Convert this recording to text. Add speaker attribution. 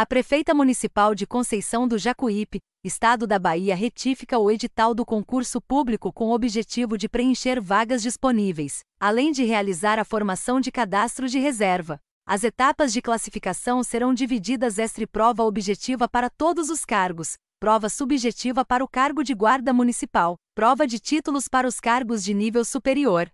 Speaker 1: A prefeita municipal de Conceição do Jacuípe, Estado da Bahia, retifica o edital do concurso público com o objetivo de preencher vagas disponíveis, além de realizar a formação de cadastro de reserva. As etapas de classificação serão divididas entre prova objetiva para todos os cargos, prova subjetiva para o cargo de guarda municipal, prova de títulos para os cargos de nível superior,